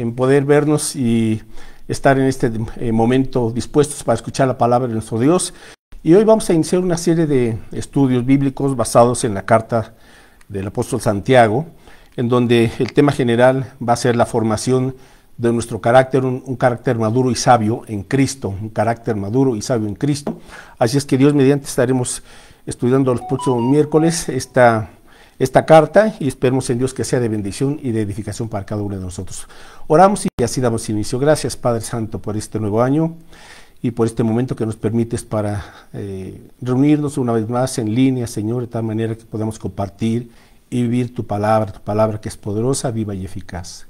en poder vernos y estar en este eh, momento dispuestos para escuchar la palabra de nuestro Dios. Y hoy vamos a iniciar una serie de estudios bíblicos basados en la carta del apóstol Santiago, en donde el tema general va a ser la formación de nuestro carácter, un, carácter maduro y sabio en Cristo, un carácter maduro y sabio en Cristo. Así es que Dios mediante estaremos estudiando los próximos miércoles esta esta carta y esperemos en Dios que sea de bendición y de edificación para cada uno de nosotros. Oramos y así damos inicio. Gracias Padre Santo por este nuevo año y por este momento que nos permites para eh, reunirnos una vez más en línea, Señor, de tal manera que podamos compartir y vivir tu palabra, tu palabra que es poderosa, viva y eficaz.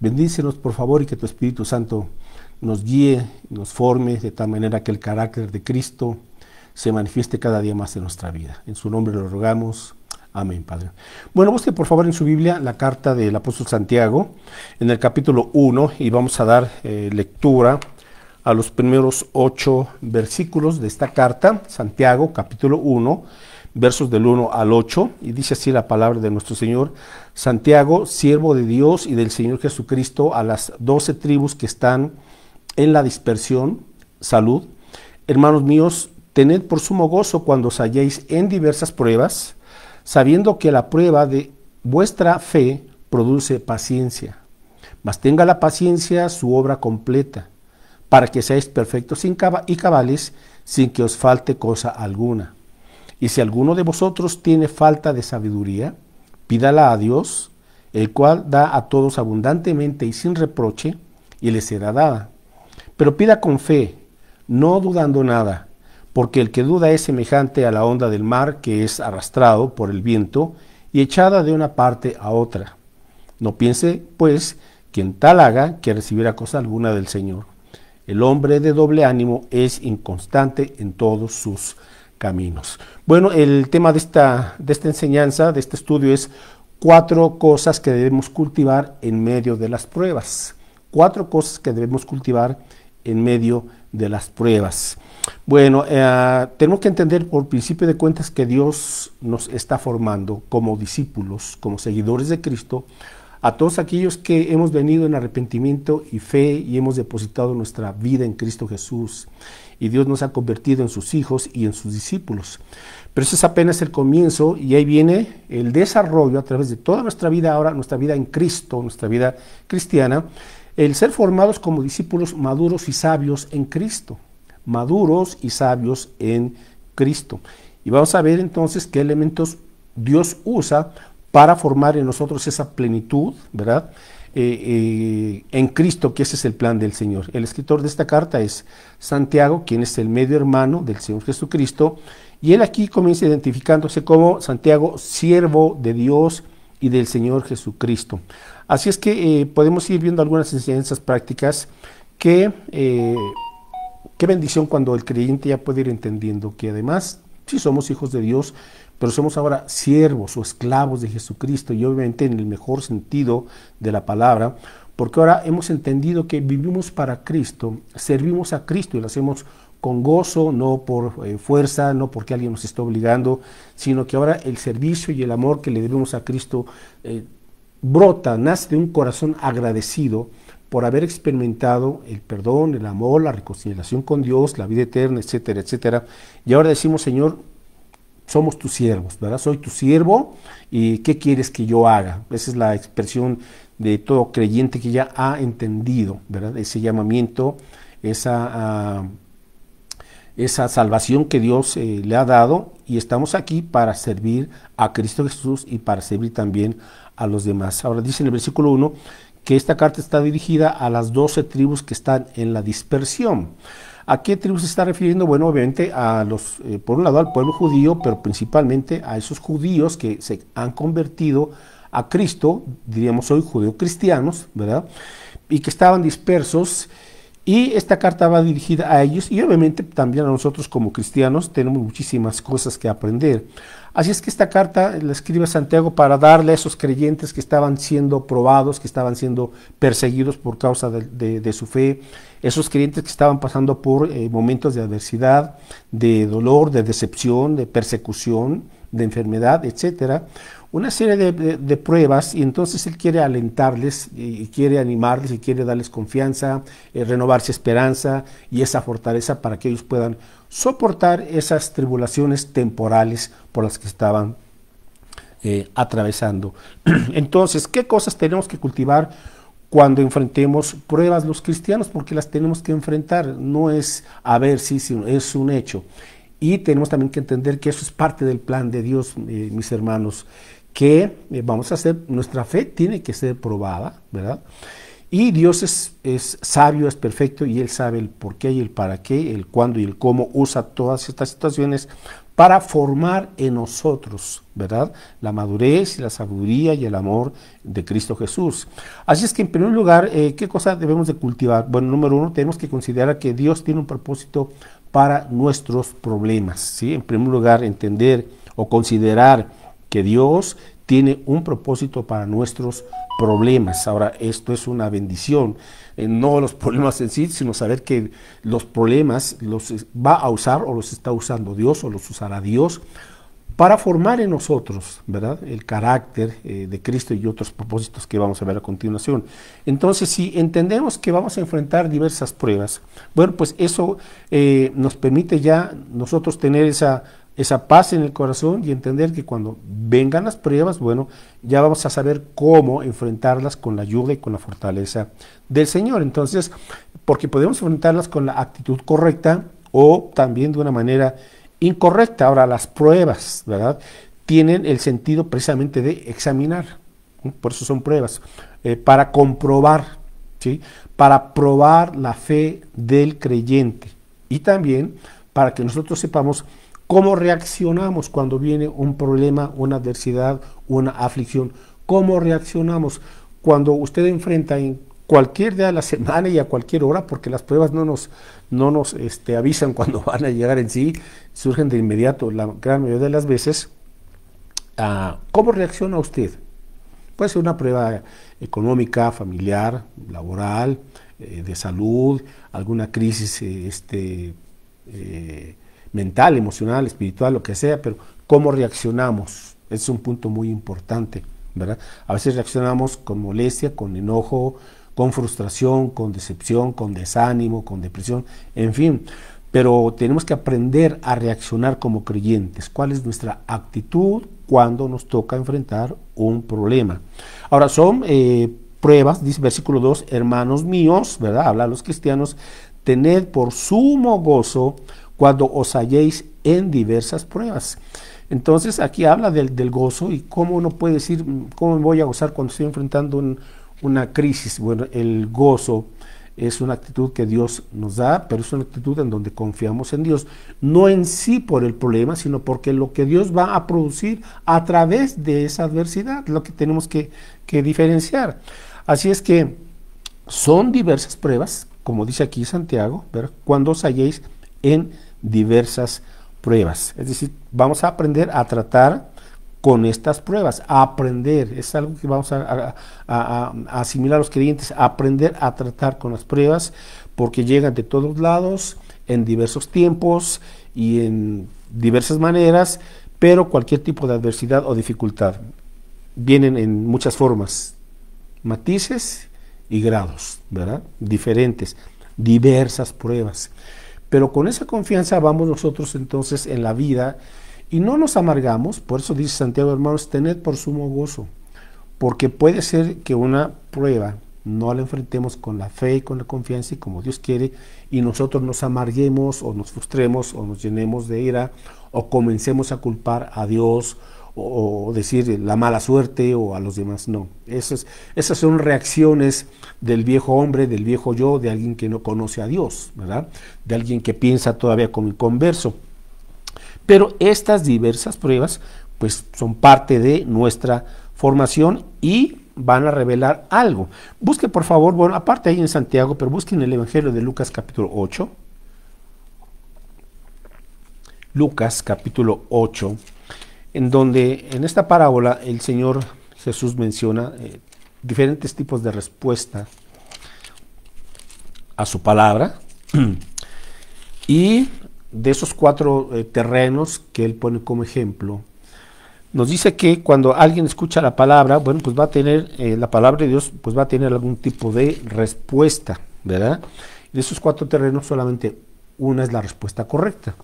Bendícenos por favor y que tu Espíritu Santo nos guíe, nos forme de tal manera que el carácter de Cristo se manifieste cada día más en nuestra vida. En su nombre lo rogamos. Amén, Padre. Bueno, busque por favor en su Biblia la carta del apóstol Santiago, en el capítulo 1, y vamos a dar eh, lectura a los primeros ocho versículos de esta carta, Santiago, capítulo 1, versos del 1 al 8, y dice así la palabra de nuestro Señor, Santiago, siervo de Dios y del Señor Jesucristo, a las doce tribus que están en la dispersión, salud. Hermanos míos, tened por sumo gozo cuando os halléis en diversas pruebas sabiendo que la prueba de vuestra fe produce paciencia. Mas tenga la paciencia su obra completa, para que seáis perfectos y cabales, sin que os falte cosa alguna. Y si alguno de vosotros tiene falta de sabiduría, pídala a Dios, el cual da a todos abundantemente y sin reproche, y le será dada. Pero pida con fe, no dudando nada, porque el que duda es semejante a la onda del mar que es arrastrado por el viento y echada de una parte a otra. No piense, pues, quien tal haga que recibirá cosa alguna del Señor. El hombre de doble ánimo es inconstante en todos sus caminos. Bueno, el tema de esta, de esta enseñanza, de este estudio, es cuatro cosas que debemos cultivar en medio de las pruebas. Cuatro cosas que debemos cultivar en medio de las pruebas. Bueno, eh, tenemos que entender por principio de cuentas que Dios nos está formando como discípulos, como seguidores de Cristo, a todos aquellos que hemos venido en arrepentimiento y fe y hemos depositado nuestra vida en Cristo Jesús. Y Dios nos ha convertido en sus hijos y en sus discípulos. Pero eso es apenas el comienzo y ahí viene el desarrollo a través de toda nuestra vida ahora, nuestra vida en Cristo, nuestra vida cristiana, el ser formados como discípulos maduros y sabios en Cristo maduros y sabios en Cristo. Y vamos a ver entonces qué elementos Dios usa para formar en nosotros esa plenitud, ¿verdad? Eh, eh, en Cristo, que ese es el plan del Señor. El escritor de esta carta es Santiago, quien es el medio hermano del Señor Jesucristo, y él aquí comienza identificándose como Santiago, siervo de Dios y del Señor Jesucristo. Así es que eh, podemos ir viendo algunas enseñanzas prácticas que Qué bendición cuando el creyente ya puede ir entendiendo que además, sí somos hijos de Dios, pero somos ahora siervos o esclavos de Jesucristo y obviamente en el mejor sentido de la palabra, porque ahora hemos entendido que vivimos para Cristo, servimos a Cristo y lo hacemos con gozo, no por eh, fuerza, no porque alguien nos está obligando, sino que ahora el servicio y el amor que le debemos a Cristo eh, brota, nace de un corazón agradecido por haber experimentado el perdón, el amor, la reconciliación con Dios, la vida eterna, etcétera, etcétera. Y ahora decimos, Señor, somos tus siervos, ¿verdad? Soy tu siervo y ¿qué quieres que yo haga? Esa es la expresión de todo creyente que ya ha entendido, ¿verdad? Ese llamamiento, esa, ah, esa salvación que Dios eh, le ha dado y estamos aquí para servir a Cristo Jesús y para servir también a los demás. Ahora dice en el versículo 1, que esta carta está dirigida a las 12 tribus que están en la dispersión. ¿A qué tribus se está refiriendo? Bueno, obviamente a los, eh, por un lado al pueblo judío, pero principalmente a esos judíos que se han convertido a Cristo, diríamos hoy judeocristianos, ¿verdad? Y que estaban dispersos y esta carta va dirigida a ellos y obviamente también a nosotros como cristianos tenemos muchísimas cosas que aprender. Así es que esta carta la escribe Santiago para darle a esos creyentes que estaban siendo probados, que estaban siendo perseguidos por causa de, su fe, esos creyentes que estaban pasando por eh, momentos de adversidad, de dolor, de decepción, de persecución, de enfermedad, etcétera una serie de, pruebas y entonces él quiere alentarles y quiere animarles y quiere darles confianza, eh, renovarse esperanza y esa fortaleza para que ellos puedan soportar esas tribulaciones temporales por las que estaban eh, atravesando. Entonces, ¿qué cosas tenemos que cultivar cuando enfrentemos pruebas los cristianos? Porque las tenemos que enfrentar, no es a ver si es un hecho. Y tenemos también que entender que eso es parte del plan de Dios, eh, mis hermanos que eh, vamos a hacer, nuestra fe tiene que ser probada, ¿verdad? Y Dios es, es, sabio, es perfecto y Él sabe el por qué y el para qué, el cuándo y el cómo usa todas estas situaciones para formar en nosotros, ¿verdad? La madurez y la sabiduría y el amor de Cristo Jesús. Así es que en primer lugar, eh, ¿qué cosa debemos de cultivar? Bueno, número uno, tenemos que considerar que Dios tiene un propósito para nuestros problemas, ¿sí? En primer lugar, entender o considerar que Dios tiene un propósito para nuestros problemas. Ahora, esto es una bendición, eh, no los problemas en sí, sino saber que los problemas los va a usar o los está usando Dios o los usará Dios para formar en nosotros, ¿verdad? El carácter eh, de Cristo y otros propósitos que vamos a ver a continuación. Entonces, si entendemos que vamos a enfrentar diversas pruebas, bueno, pues eso eh, nos permite ya nosotros tener esa esa paz en el corazón y entender que cuando vengan las pruebas, bueno, ya vamos a saber cómo enfrentarlas con la ayuda y con la fortaleza del Señor. Entonces, porque podemos enfrentarlas con la actitud correcta o también de una manera incorrecta. Ahora, las pruebas, ¿verdad? Tienen el sentido precisamente de examinar, por eso son pruebas, eh, para comprobar, ¿sí? Para probar la fe del creyente y también para que nosotros sepamos ¿Cómo reaccionamos cuando viene un problema, una adversidad, una aflicción? ¿Cómo reaccionamos cuando usted enfrenta en cualquier día de la semana y a cualquier hora, porque las pruebas no nos, no nos este, avisan cuando van a llegar en sí, surgen de inmediato la gran mayoría de las veces? Ah, ¿Cómo reacciona usted? Puede ser una prueba económica, familiar, laboral, eh, de salud, alguna crisis este, eh, mental, emocional, espiritual, lo que sea, pero cómo reaccionamos es un punto muy importante, ¿verdad? A veces reaccionamos con molestia, con enojo, con frustración, con decepción, con desánimo, con depresión, en fin. Pero tenemos que aprender a reaccionar como creyentes. ¿Cuál es nuestra actitud cuando nos toca enfrentar un problema? Ahora son eh, pruebas, dice versículo 2, hermanos míos, ¿verdad? Habla los cristianos, tened por sumo gozo cuando os halléis en diversas pruebas. Entonces aquí habla del, gozo y cómo uno puede decir, mm, cómo me voy a gozar cuando estoy enfrentando una crisis. Bueno, el gozo es una actitud que Dios nos da, pero es una actitud en donde confiamos en Dios, no en sí por el problema, sino porque lo que Dios va a producir a través de esa adversidad, lo que tenemos que, diferenciar. Así es que son diversas pruebas, como dice aquí Santiago, ¿verdad? cuando os halléis en diversas pruebas. Es decir, vamos a aprender a tratar con estas pruebas, a aprender, es algo que vamos a, asimilar a los clientes. aprender a tratar con las pruebas, porque llegan de todos lados, en diversos tiempos y en diversas maneras, pero cualquier tipo de adversidad o dificultad. Vienen en muchas formas, matices y grados, ¿verdad? Diferentes, diversas pruebas. Pero con esa confianza vamos nosotros entonces en la vida y no nos amargamos, por eso dice Santiago hermanos, tened por sumo gozo, porque puede ser que una prueba no la enfrentemos con la fe y con la confianza y como Dios quiere, y nosotros nos amarguemos o nos frustremos o nos llenemos de ira o comencemos a culpar a Dios o, decir la mala suerte o a los demás, no. Esas, esas son reacciones del viejo hombre, del viejo yo, de alguien que no conoce a Dios, ¿verdad? De alguien que piensa todavía con el converso. Pero estas diversas pruebas, pues son parte de nuestra formación y van a revelar algo. Busque por favor, bueno, aparte ahí en Santiago, pero busquen el Evangelio de Lucas capítulo 8. Lucas capítulo 8 en donde en esta parábola el Señor Jesús menciona eh, diferentes tipos de respuesta a su palabra y de esos cuatro eh, terrenos que él pone como ejemplo, nos dice que cuando alguien escucha la palabra, bueno, pues va a tener, eh, la palabra de Dios, pues va a tener algún tipo de respuesta, ¿verdad? De esos cuatro terrenos solamente una es la respuesta correcta.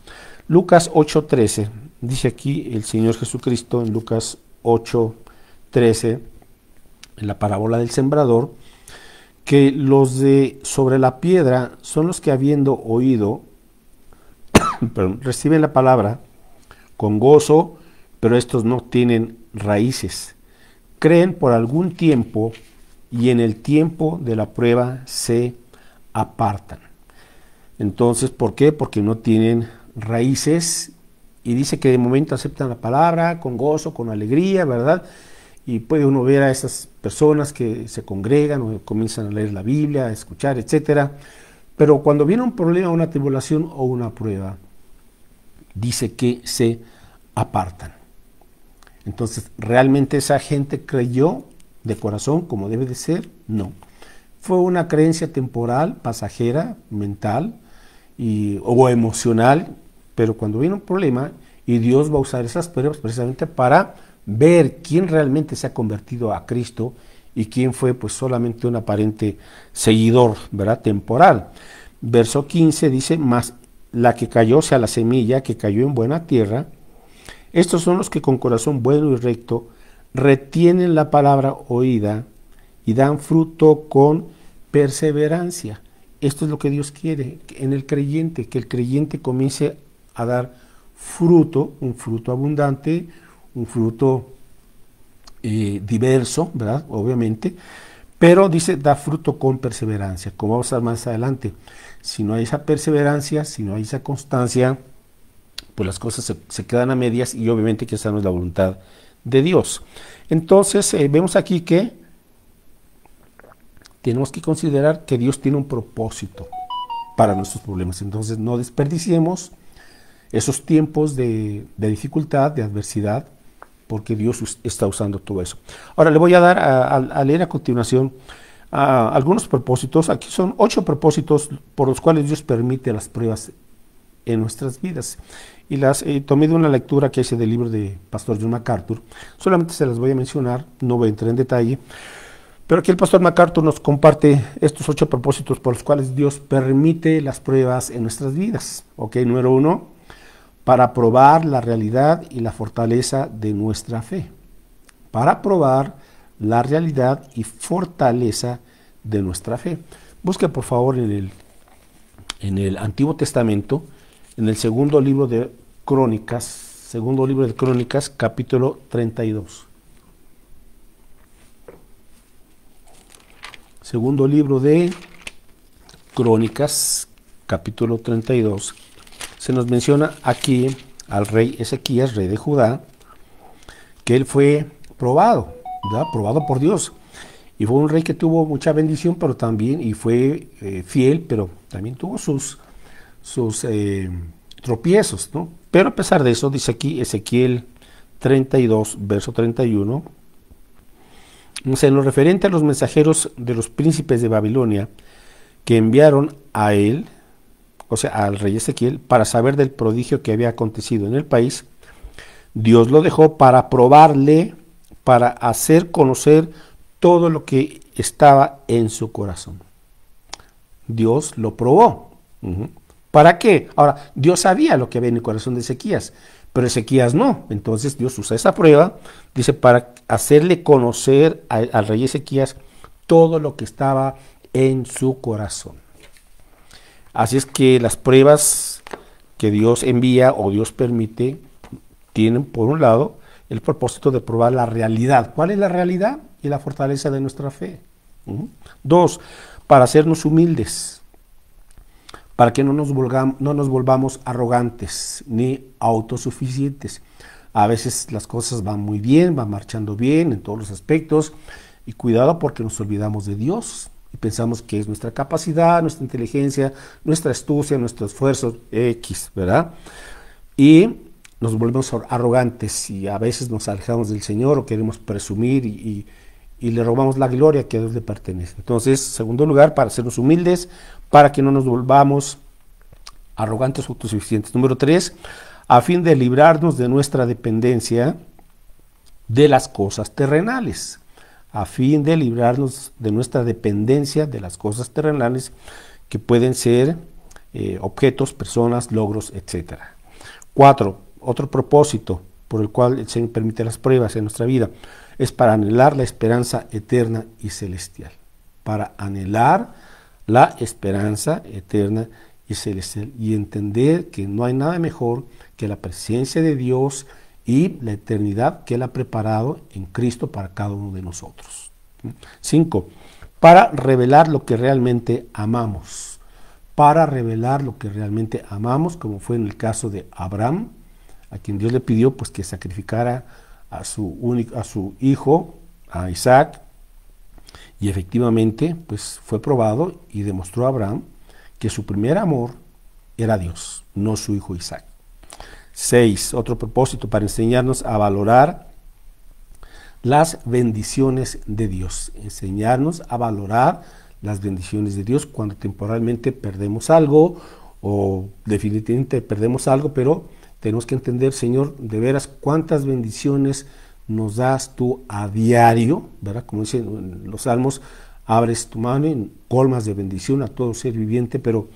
Lucas 8:13 Dice aquí el Señor Jesucristo en Lucas 8, 13, en la parábola del sembrador, que los de sobre la piedra son los que habiendo oído, reciben la palabra con gozo, pero estos no tienen raíces. Creen por algún tiempo y en el tiempo de la prueba se apartan. Entonces, ¿por qué? Porque no tienen raíces y dice que de momento aceptan la palabra con gozo, con alegría, ¿verdad? Y puede uno ver a esas personas que se congregan o comienzan a leer la Biblia, a escuchar, etc. Pero cuando viene un problema, una tribulación o una prueba, dice que se apartan. Entonces, ¿realmente esa gente creyó de corazón como debe de ser? No. Fue una creencia temporal, pasajera, mental y, o emocional pero cuando viene un problema, y Dios va a usar esas pruebas precisamente para ver quién realmente se ha convertido a Cristo y quién fue pues solamente un aparente seguidor, ¿verdad? Temporal. Verso 15 dice, más la que cayó, sea, la semilla que cayó en buena tierra, estos son los que con corazón bueno y recto retienen la palabra oída y dan fruto con perseverancia. Esto es lo que Dios quiere en el creyente, que el creyente comience a dar fruto, un fruto abundante, un fruto eh, diverso, ¿verdad? Obviamente. Pero dice, da fruto con perseverancia, como vamos a ver más adelante. Si no hay esa perseverancia, si no hay esa constancia, pues las cosas se, quedan a medias y obviamente que esa no es la voluntad de Dios. Entonces, eh, vemos aquí que tenemos que considerar que Dios tiene un propósito para nuestros problemas. Entonces, no desperdiciemos esos tiempos de, dificultad, de adversidad, porque Dios está usando todo eso. Ahora le voy a dar a, leer a continuación algunos propósitos. Aquí son ocho propósitos por los cuales Dios permite las pruebas en nuestras vidas. Y las eh, tomé de una lectura que hice del libro de Pastor John MacArthur. Solamente se las voy a mencionar, no voy a entrar en detalle. Pero aquí el pastor MacArthur nos comparte estos ocho propósitos por los cuales Dios permite las pruebas en nuestras vidas. Ok, número uno, para probar la realidad y la fortaleza de nuestra fe, para probar la realidad y fortaleza de nuestra fe. Busque por favor en el, en el Antiguo Testamento, en el segundo libro de Crónicas, segundo libro de Crónicas, capítulo 32. Segundo libro de Crónicas, capítulo 32, se nos menciona aquí al rey Ezequías, rey de Judá, que él fue probado, probado por Dios. Y fue un rey que tuvo mucha bendición, pero también, y fue eh, fiel, pero también tuvo sus, sus eh, tropiezos, ¿no? Pero a pesar de eso, dice aquí Ezequiel 32, verso 31, en lo referente a los mensajeros de los príncipes de Babilonia que enviaron a él, o sea, al rey Ezequiel, para saber del prodigio que había acontecido en el país, Dios lo dejó para probarle, para hacer conocer todo lo que estaba en su corazón. Dios lo probó. ¿Para qué? Ahora, Dios sabía lo que había en el corazón de Ezequías, pero Ezequías no. Entonces Dios usa esa prueba, dice, para hacerle conocer al, rey Ezequías todo lo que estaba en su corazón. Así es que las pruebas que Dios envía o Dios permite tienen, por un lado, el propósito de probar la realidad. ¿Cuál es la realidad? Y la fortaleza de nuestra fe. Dos, para hacernos humildes, para que no nos, no nos volvamos arrogantes ni autosuficientes. A veces las cosas van muy bien, van marchando bien en todos los aspectos, y cuidado porque nos olvidamos de Dios. Y pensamos que es nuestra capacidad, nuestra inteligencia, nuestra astucia, nuestro esfuerzo X, ¿verdad? Y nos volvemos arrogantes y a veces nos alejamos del Señor o queremos presumir y, le robamos la gloria que a Dios le pertenece. Entonces, segundo lugar, para sernos humildes, para que no nos volvamos arrogantes o autosuficientes. Número tres, a fin de librarnos de nuestra dependencia de las cosas terrenales a fin de librarnos de nuestra dependencia de las cosas terrenales que pueden ser eh, objetos, personas, logros, etc. Cuatro, otro propósito por el cual el Señor permite las pruebas en nuestra vida es para anhelar la esperanza eterna y celestial. Para anhelar la esperanza eterna y celestial y entender que no hay nada mejor que la presencia de Dios y la eternidad que Él ha preparado en Cristo para cada uno de nosotros. Cinco, para revelar lo que realmente amamos. Para revelar lo que realmente amamos, como fue en el caso de Abraham, a quien Dios le pidió pues, que sacrificara a su, a su hijo, a Isaac, y efectivamente pues, fue probado y demostró a Abraham que su primer amor era Dios, no su hijo Isaac. 6. Otro propósito para enseñarnos a valorar las bendiciones de Dios. Enseñarnos a valorar las bendiciones de Dios cuando temporalmente perdemos algo o definitivamente perdemos algo, pero tenemos que entender, Señor, de veras cuántas bendiciones nos das tú a diario, ¿verdad? Como dicen los salmos, abres tu mano y colmas de bendición a todo ser viviente, pero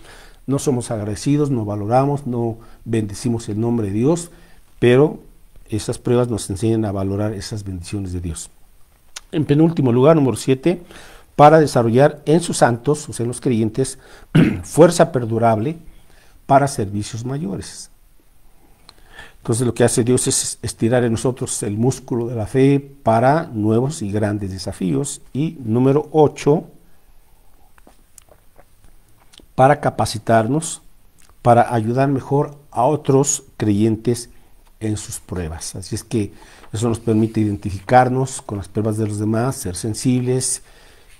no somos agradecidos, no valoramos, no bendecimos el nombre de Dios, pero esas pruebas nos enseñan a valorar esas bendiciones de Dios. En penúltimo lugar, número 7, para desarrollar en sus santos, o sea, en los creyentes, fuerza perdurable para servicios mayores. Entonces lo que hace Dios es estirar en nosotros el músculo de la fe para nuevos y grandes desafíos. Y número 8, para capacitarnos, para ayudar mejor a otros creyentes en sus pruebas. Así es que eso nos permite identificarnos con las pruebas de los demás, ser sensibles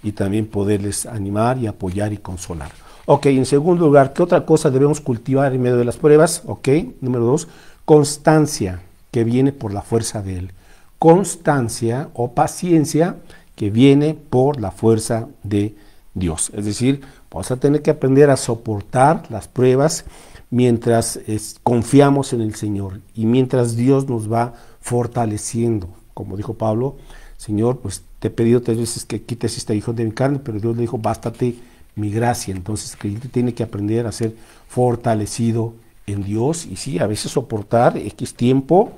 y también poderles animar y apoyar y consolar. Ok, en segundo lugar, ¿qué otra cosa debemos cultivar en medio de las pruebas? Ok, número dos, constancia, que viene por la fuerza de Él. Constancia o paciencia, que viene por la fuerza de Dios. Es decir, Vamos a tener que aprender a soportar las pruebas mientras confiamos en el Señor y mientras Dios nos va fortaleciendo. Como dijo Pablo, Señor, pues te he pedido tres veces que quites este hijo de mi carne, pero Dios le dijo, bástate mi gracia. Entonces el creyente tiene que aprender a ser fortalecido en Dios y sí, a veces soportar X tiempo,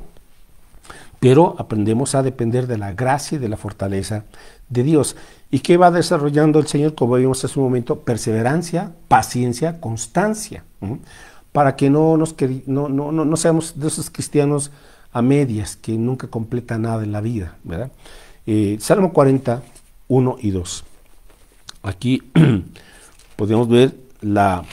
pero aprendemos a depender de la gracia y de la fortaleza de Dios. ¿Y qué va desarrollando el Señor? Como vimos hace un momento, perseverancia, paciencia, constancia. Para que no, nos, no, no, no, seamos de esos cristianos a medias, que nunca completa nada en la vida. ¿verdad? Eh, Salmo 40, 1 y 2. Aquí podemos ver la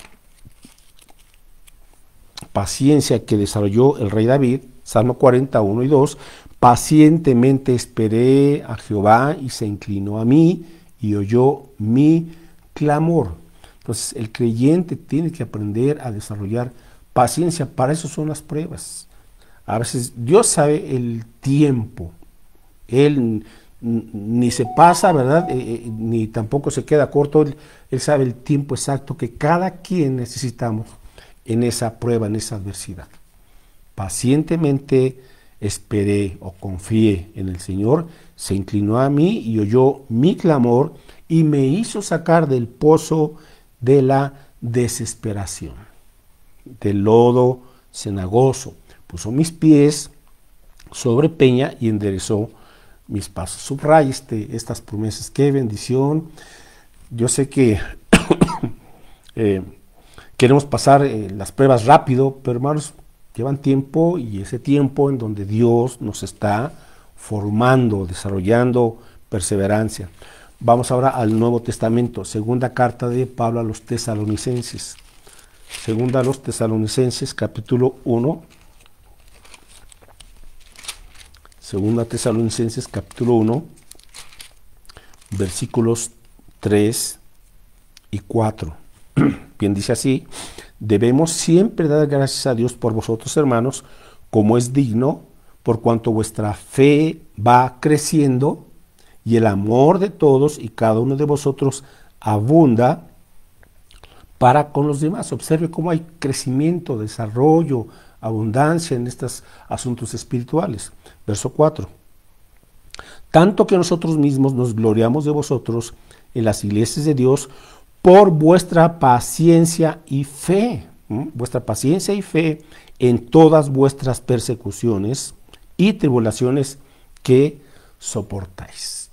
paciencia que desarrolló el rey David, Salmo 41 y 2, Pacientemente esperé a Jehová y se inclinó a mí y oyó mi clamor. Entonces el creyente tiene que aprender a desarrollar paciencia. Para eso son las pruebas. A veces Dios sabe el tiempo. Él ni se pasa, ¿verdad? Eh, eh, ni tampoco se queda corto. él sabe el tiempo exacto que cada quien necesitamos en esa prueba, en esa adversidad. Pacientemente esperé o confié en el Señor, se inclinó a mí y oyó mi clamor y me hizo sacar del pozo de la desesperación, del lodo cenagoso. Puso mis pies sobre peña y enderezó mis pasos. subrayaste estas promesas. Qué bendición. Yo sé que eh, queremos pasar eh, las pruebas rápido, pero hermanos, Llevan tiempo y ese tiempo en donde Dios nos está formando, desarrollando perseverancia. Vamos ahora al Nuevo Testamento, segunda carta de Pablo a los tesalonicenses. Segunda a los tesalonicenses, capítulo 1. Segunda tesalonicenses, capítulo 1, versículos 3 y 4. Bien dice así, Debemos siempre dar gracias a Dios por vosotros, hermanos, como es digno, por cuanto vuestra fe va creciendo y el amor de todos y cada uno de vosotros abunda para con los demás. Observe cómo hay crecimiento, desarrollo, abundancia en estos asuntos espirituales. Verso 4. Tanto que nosotros mismos nos gloriamos de vosotros en las iglesias de Dios por vuestra paciencia y fe, vuestra paciencia y fe en todas vuestras persecuciones y tribulaciones que soportáis.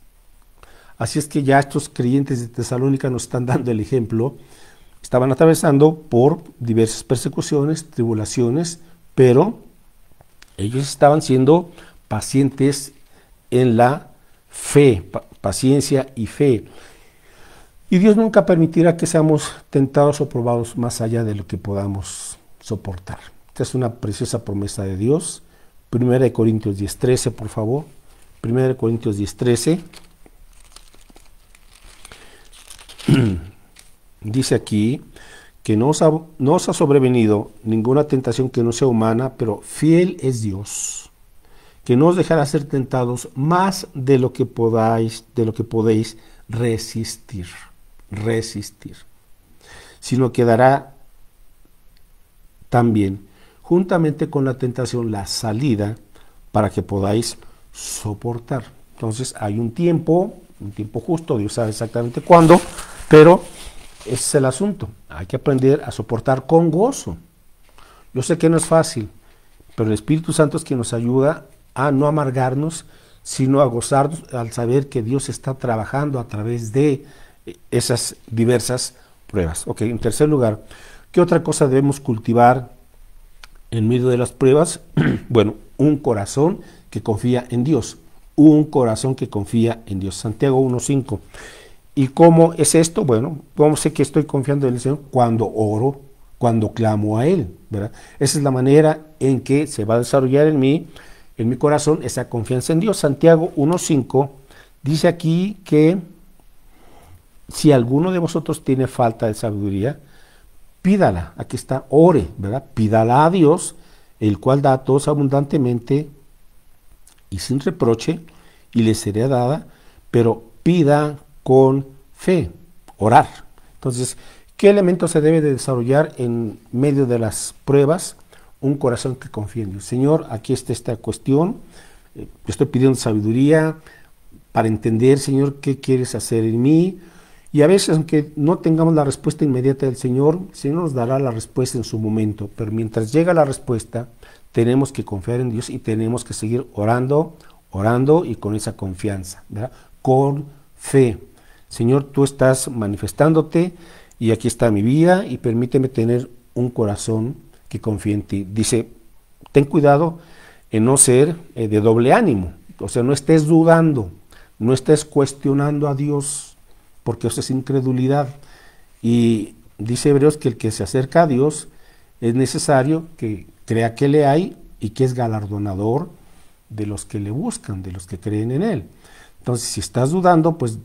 Así es que ya estos creyentes de Tesalónica nos están dando el ejemplo. Estaban atravesando por diversas persecuciones, tribulaciones, pero ellos estaban siendo pacientes en la fe, paciencia y fe. Y Dios nunca permitirá que seamos tentados o probados más allá de lo que podamos soportar. Esta es una preciosa promesa de Dios. Primera de Corintios 10:13, por favor. Primera de Corintios 10:13. Dice aquí que no os, ha, no os ha sobrevenido ninguna tentación que no sea humana, pero fiel es Dios, que no os dejará ser tentados más de lo que podáis, de lo que podéis resistir resistir, sino que dará también, juntamente con la tentación, la salida para que podáis soportar. Entonces hay un tiempo, un tiempo justo, Dios sabe exactamente cuándo, pero ese es el asunto. Hay que aprender a soportar con gozo. Yo sé que no es fácil, pero el Espíritu Santo es quien nos ayuda a no amargarnos, sino a gozarnos al saber que Dios está trabajando a través de esas diversas pruebas. Ok, en tercer lugar, ¿qué otra cosa debemos cultivar en medio de las pruebas? bueno, un corazón que confía en Dios, un corazón que confía en Dios. Santiago 1.5. ¿Y cómo es esto? Bueno, a sé que estoy confiando en el Señor? Cuando oro, cuando clamo a Él, Esa es la manera en que se va a desarrollar en mí, en mi corazón, esa confianza en Dios. Santiago 1.5 dice aquí que si alguno de vosotros tiene falta de sabiduría, pídala. Aquí está, ore, ¿verdad? Pídala a Dios, el cual da a todos abundantemente y sin reproche, y le será dada, pero pida con fe, orar. Entonces, ¿qué elemento se debe de desarrollar en medio de las pruebas? Un corazón que confíe en Dios. Señor, aquí está esta cuestión, eh, estoy pidiendo sabiduría para entender, Señor, qué quieres hacer en mí, y a veces, aunque no tengamos la respuesta inmediata del Señor, el Señor nos dará la respuesta en su momento. Pero mientras llega la respuesta, tenemos que confiar en Dios y tenemos que seguir orando, orando y con esa confianza, ¿verdad? Con fe. Señor, tú estás manifestándote y aquí está mi vida y permíteme tener un corazón que confíe en ti. Dice, ten cuidado en no ser eh, de doble ánimo, o sea, no estés dudando, no estés cuestionando a Dios porque eso es incredulidad. Y dice Hebreos que el que se acerca a Dios es necesario que crea que le hay y que es galardonador de los que le buscan, de los que creen en él. Entonces, si estás dudando, pues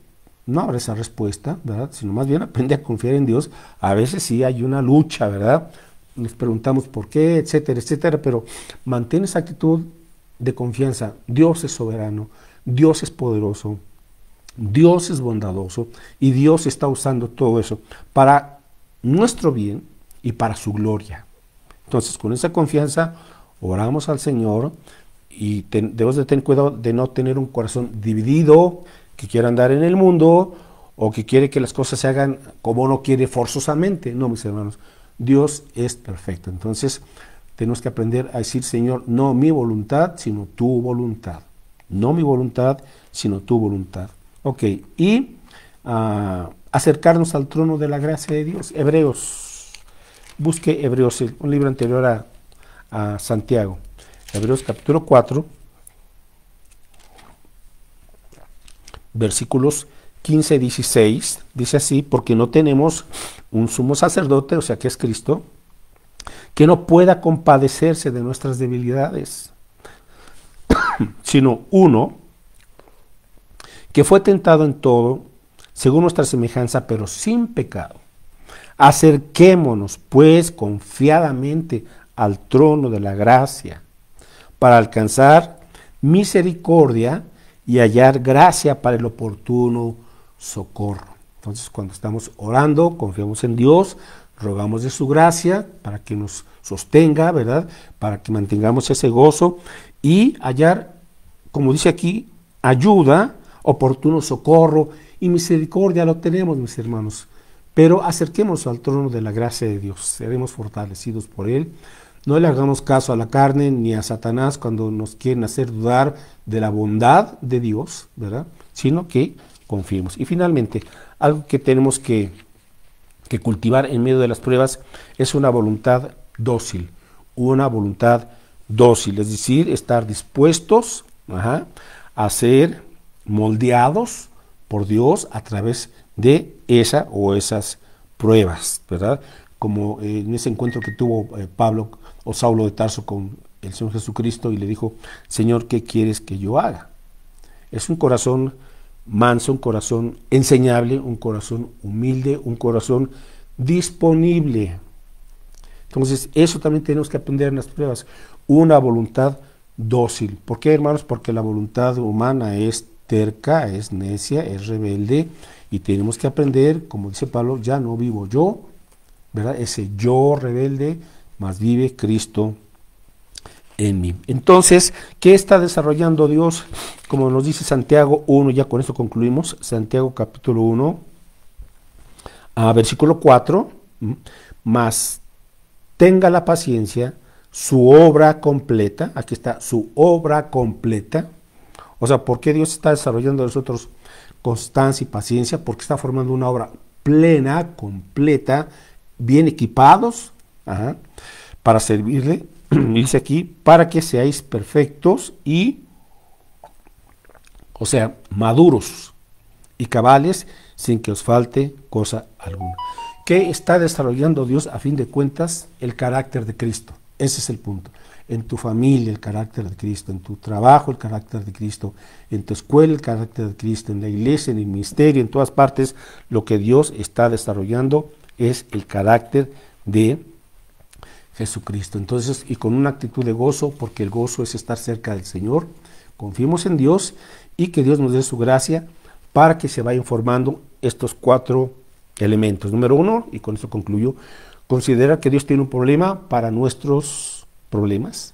no habrá esa respuesta, ¿verdad? Sino más bien aprende a confiar en Dios. A veces sí hay una lucha, ¿verdad? Nos preguntamos por qué, etcétera, etcétera, pero mantén esa actitud de confianza. Dios es soberano, Dios es poderoso, Dios es bondadoso y Dios está usando todo eso para nuestro bien y para su gloria. Entonces, con esa confianza, oramos al Señor y debemos de tener cuidado de no tener un corazón dividido que quiera andar en el mundo o que quiere que las cosas se hagan como no quiere forzosamente. No, mis hermanos, Dios es perfecto. Entonces, tenemos que aprender a decir, Señor, no mi voluntad, sino tu voluntad. No mi voluntad, sino tu voluntad. Ok, y ah, acercarnos al trono de la gracia de Dios. Hebreos, busque Hebreos, un libro anterior a, a Santiago. Hebreos capítulo 4, versículos 15 y 16, dice así, porque no tenemos un sumo sacerdote, o sea que es Cristo, que no pueda compadecerse de nuestras debilidades, sino uno que fue tentado en todo, según nuestra semejanza, pero sin pecado. Acerquémonos, pues, confiadamente al trono de la gracia, para alcanzar misericordia y hallar gracia para el oportuno socorro. Entonces, cuando estamos orando, confiamos en Dios, rogamos de su gracia para que nos sostenga, ¿verdad? Para que mantengamos ese gozo y hallar, como dice aquí, ayuda oportuno socorro y misericordia lo tenemos, mis hermanos. Pero acerquemos al trono de la gracia de Dios, seremos fortalecidos por Él. No le hagamos caso a la carne ni a Satanás cuando nos quieren hacer dudar de la bondad de Dios, ¿verdad? Sino que confiemos. Y finalmente, algo que tenemos que, cultivar en medio de las pruebas es una voluntad dócil, una voluntad dócil, es decir, estar dispuestos a ser moldeados por Dios a través de esa o esas pruebas, ¿verdad? Como eh, en ese encuentro que tuvo eh, Pablo o Saulo de Tarso con el Señor Jesucristo y le dijo, Señor, ¿qué quieres que yo haga? Es un corazón manso, un corazón enseñable, un corazón humilde, un corazón disponible. Entonces, eso también tenemos que aprender en las pruebas. Una voluntad dócil. ¿Por qué, hermanos? Porque la voluntad humana es terca, es necia, es rebelde y tenemos que aprender, como dice Pablo, ya no vivo yo, ¿verdad? Ese yo rebelde, más vive Cristo en mí. Entonces, ¿qué está desarrollando Dios? Como nos dice Santiago 1, ya con esto concluimos, Santiago capítulo 1, a versículo 4, más tenga la paciencia, su obra completa, aquí está su obra completa, o sea, ¿por qué Dios está desarrollando a nosotros constancia y paciencia? Porque está formando una obra plena, completa, bien equipados para servirle, dice aquí, para que seáis perfectos y, o sea, maduros y cabales sin que os falte cosa alguna. ¿Qué está desarrollando Dios a fin de cuentas? El carácter de Cristo. Ese es el punto en tu familia el carácter de Cristo, en tu trabajo el carácter de Cristo, en tu escuela el carácter de Cristo, en la iglesia, en el ministerio, en todas partes, lo que Dios está desarrollando es el carácter de Jesucristo. Entonces, y con una actitud de gozo, porque el gozo es estar cerca del Señor, confiemos en Dios y que Dios nos dé su gracia para que se vayan formando estos cuatro elementos. Número uno, y con esto concluyo, considera que Dios tiene un problema para nuestros problemas.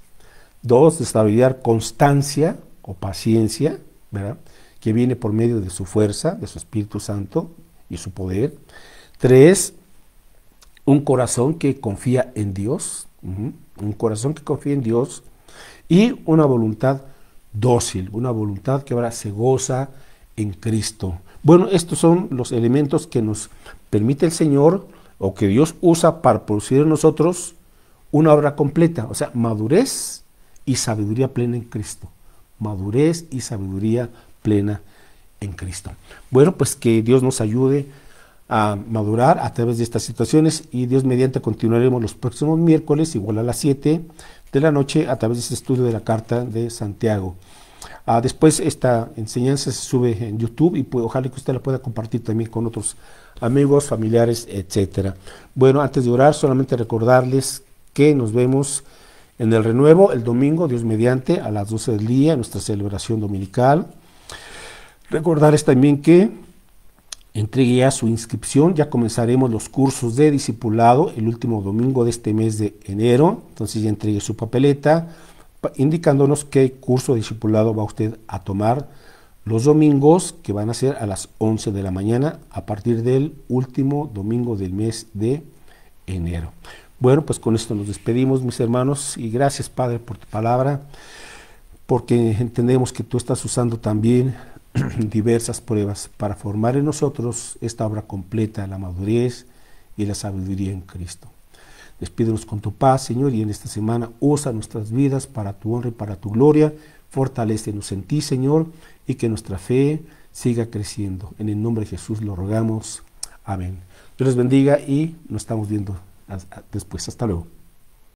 Dos, desarrollar constancia o paciencia, ¿verdad? que viene por medio de su fuerza, de su Espíritu Santo y su poder. Tres, un corazón que confía en Dios, un corazón que confía en Dios y una voluntad dócil, una voluntad que ahora se goza en Cristo. Bueno, estos son los elementos que nos permite el Señor o que Dios usa para producir en nosotros una obra completa, o sea, madurez y sabiduría plena en Cristo. Madurez y sabiduría plena en Cristo. Bueno, pues que Dios nos ayude a madurar a través de estas situaciones y Dios mediante continuaremos los próximos miércoles, igual a las 7 de la noche, a través de este estudio de la carta de Santiago. Ah, después esta enseñanza se sube en YouTube y ojalá que usted la pueda compartir también con otros amigos, familiares, etc. Bueno, antes de orar, solamente recordarles que nos vemos en el renuevo el domingo, Dios mediante, a las 12 del día, nuestra celebración dominical. Recordarles también que entregue ya su inscripción, ya comenzaremos los cursos de discipulado el último domingo de este mes de enero, entonces ya entregue su papeleta indicándonos qué curso de discipulado va usted a tomar los domingos que van a ser a las 11 de la mañana a partir del último domingo del mes de enero. Bueno, pues con esto nos despedimos, mis hermanos, y gracias, Padre, por tu palabra, porque entendemos que tú estás usando también diversas pruebas para formar en nosotros esta obra completa, de la madurez y la sabiduría en Cristo. Despídenos con tu paz, Señor, y en esta semana usa nuestras vidas para tu honra y para tu gloria. Fortalecenos en ti, Señor, y que nuestra fe siga creciendo. En el nombre de Jesús lo rogamos. Amén. Dios les bendiga y nos estamos viendo. Después, hasta luego.